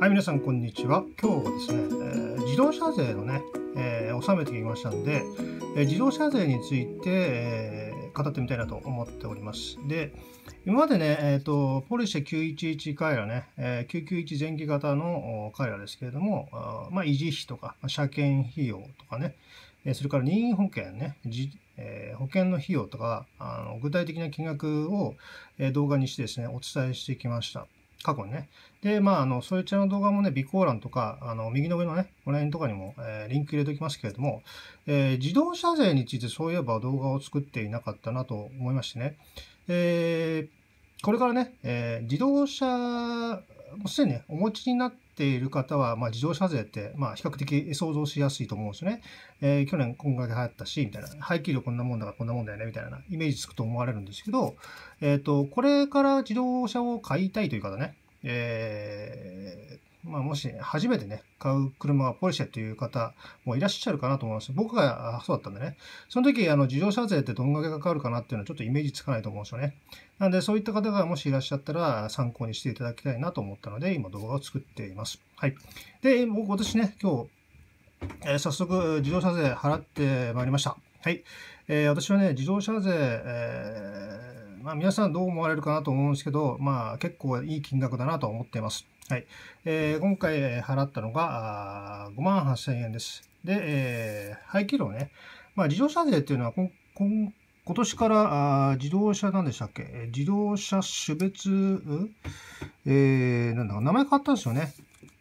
はい、皆さん、こんにちは。今日はですね、えー、自動車税のね、えー、納めてきましたんで、えー、自動車税について、えー、語ってみたいなと思っております。で、今までね、えっ、ー、と、ポリシェ911カイラね、えー、991前期型のカイラですけれども、あまあ、維持費とか、車検費用とかね、それから任意保険ね、えー、保険の費用とか、あの具体的な金額を動画にしてですね、お伝えしてきました。過去にね。で、まあ、あの、そういうの動画もね、備考欄とか、あの、右の上のね、この辺とかにも、えー、リンク入れておきますけれども、えー、自動車税についてそういえば動画を作っていなかったなと思いましてね、えー、これからね、えー、自動車、もうすでにね、お持ちになっている方は、まあ、自動車税って、まあ、比較的想像しやすいと思うんですよね。えー、去年こんだけ流行ったし、みたいな。排気量こんなもんだからこんなもんだよね、みたいなイメージつくと思われるんですけど、えっ、ー、と、これから自動車を買いたいという方ね、えー、まあ、もし初めてね、買う車がポルシェという方もいらっしゃるかなと思います。僕がそうだったんでね、その時、あの、自動車税ってどんだけかかるかなっていうのはちょっとイメージつかないと思うんですよね。なんで、そういった方がもしいらっしゃったら参考にしていただきたいなと思ったので、今動画を作っています。はい。で、僕、私ね、今日、えー、早速、自動車税払ってまいりました。はい。えー、私はね、自動車税、えーまあ、皆さんどう思われるかなと思うんですけど、まあ、結構いい金額だなと思っています。はい。えー、今回払ったのが、5万8000円です。で、えー、排気量ね。まあ、自動車税っていうのは今、今今年からあ自動車なんでしたっけ自動車種別、えー、なんだか名前変わったんですよね。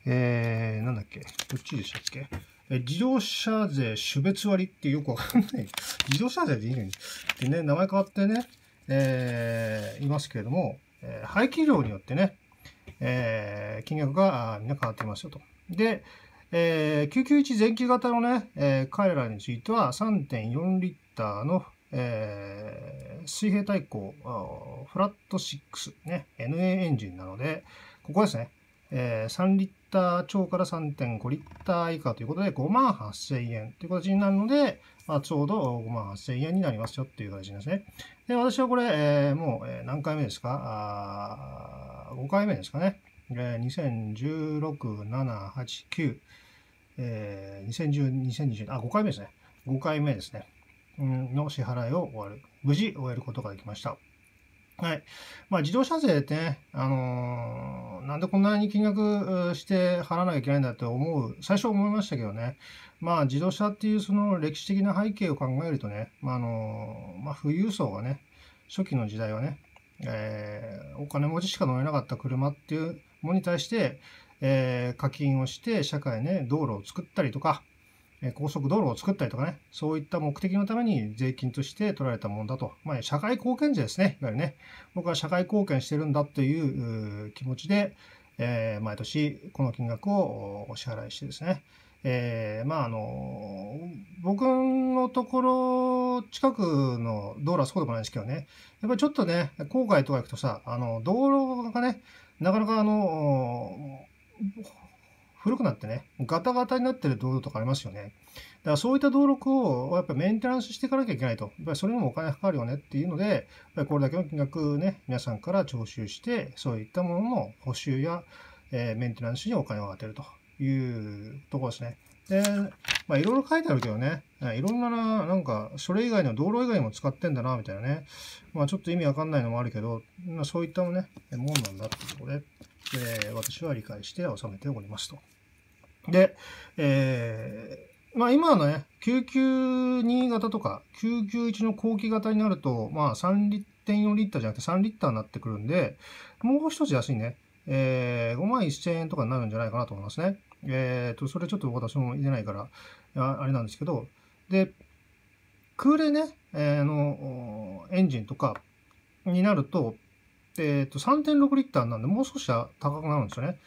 えー、なんだっけどっちでしたっけ自動車税種別割ってよくわかんない。自動車税でいいのに。でね、名前変わってね、えー、いますけれども、えー、排気量によってね、えー、金額がみんな変わっていますよと。で、えー、991前期型のね、えー、彼らについては3.4リッターの、えー、水平対向フラット6、ね、NA エンジンなので、ここですね、えー、3リッター超から3.5リッター以下ということで、5万8000円という形になるので、まあ、ちょうど5万8000円になりますよっていう形ですね。で、私はこれ、えー、もう何回目ですかあ ?5 回目ですかね。えー、2016、7、8、9、えー、2010、2020、あ、5回目ですね。5回目ですね。の支払いを終わる。無事終えることができました。はい。まあ、自動車税ってね、あのー、なんでこんなに金額して払わなきゃいけないんだって思う、最初思いましたけどね、まあ、自動車っていうその歴史的な背景を考えるとね、まあ、あのー、まあ、富裕層がね、初期の時代はね、えー、お金持ちしか乗れなかった車っていうものに対して、え課金をして社会ね、道路を作ったりとか、高速道路を作ったりとかね、そういった目的のために税金として取られたものだと。まあ、社会貢献税ですね。いわゆるね、僕は社会貢献してるんだという気持ちで、えー、毎年この金額をお支払いしてですね、えー、まあ、あの、僕のところ、近くの道路はそうでもないんですけどね、やっぱりちょっとね、郊外とか行くとさ、あの、道路がね、なかなかあの、古くなってね、ガタガタになってる道路とかありますよね。だからそういった道路をやっぱメンテナンスしていかなきゃいけないと。やっぱりそれにもお金かかるよねっていうので、やっぱりこれだけの金額ね、皆さんから徴収して、そういったものの補修や、えー、メンテナンスにお金を当てると。いうところですね。で、まあいろいろ書いてあるけどね、いろんなな、なんか、それ以外の道路以外にも使ってんだな、みたいなね。まあちょっと意味わかんないのもあるけど、まあ、そういったもね、もんなんだってところで、え私は理解して収めておりますと。で、えー、まあ今のね、992型とか、991の後期型になると、まあ3リッ1.4リッターじゃなくて3リッターになってくるんで、もう一つ安いね。えー、5万1000円とかになるんじゃないかなと思いますね。えっ、ー、と、それちょっと私も言えないから、あれなんですけど、で、空冷ね、えー、の、エンジンとかになると、えっ、ー、と、3.6リッターなんで、もう少し高くなるんですよね。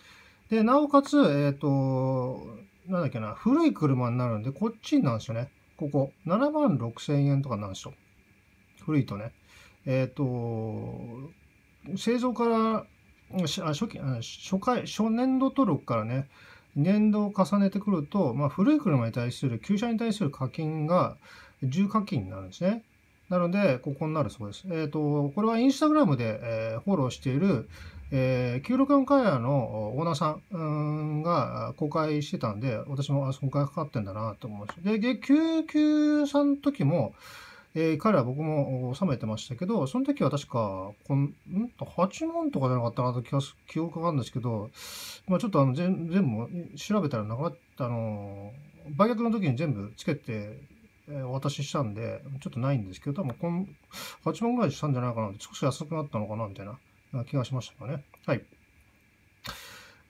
で、なおかつ、えっ、と、なんだっけな、古い車になるんで、こっちなんですよね。ここ、7万6千円とかなんですよ。古いとね。えっ、と、製造から初期初回初年度登録からね年度を重ねてくると、まあ、古い車に対する旧車に対する課金が重課金になるんですね。なので、ここになるそうです。えっ、ー、と、これはインスタグラムで、えー、フォローしている、えー、964カヤのオーナーさんが公開してたんで、私もあそこからかかってんだなと思うし。で、993の時も、えー、彼は僕も収めてましたけど、その時は確かこん8万とかじゃなかったなと気が記憶があるんですけど、まあ、ちょっとあの全部調べたらなかったあの売却の時に全部つけて、えお渡ししたんでちょっとないんですけど多分この8万ぐらいしたんじゃないかなって少し安くなったのかなみたいな気がしましたねはい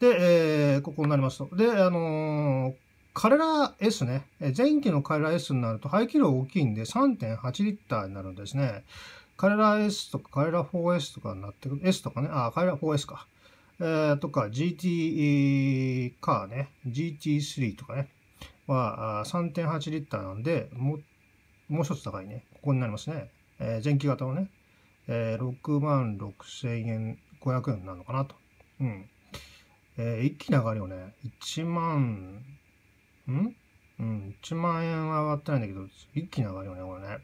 で、えー、ここになりますとであのーカレラ S ね、前期のカレラ S になると排気量大きいんで3.8リッターになるんですね。カレラ S とかカレラ 4S とかになってくる。S とかね。あ、カレラ 4S か。えー、とか GT カーね。GT3 とかね。は3.8リッターなんで、ももう一つ高いね。ここになりますね。えー、前期型のね、えー、6万6千円、500円になるのかなと。うん。えー、一気に上がるよね。1万、んうん、1万円は上がってないんだけど、一気に上がるよね、これね。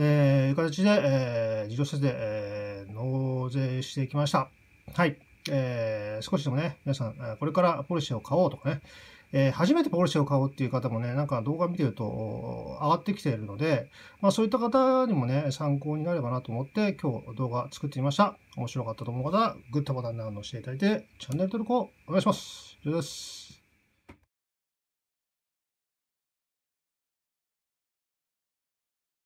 えー、いう形で、えー、自動車で、えー、納税してきました。はい。えー、少しでもね、皆さん、これからポリシェを買おうとかね、えー、初めてポリシェを買おうっていう方もね、なんか動画見てると上がってきているので、まあそういった方にもね、参考になればなと思って、今日動画作ってみました。面白かったと思う方は、グッドボタンなど押していただいて、チャンネル登録をお願いします。以上です。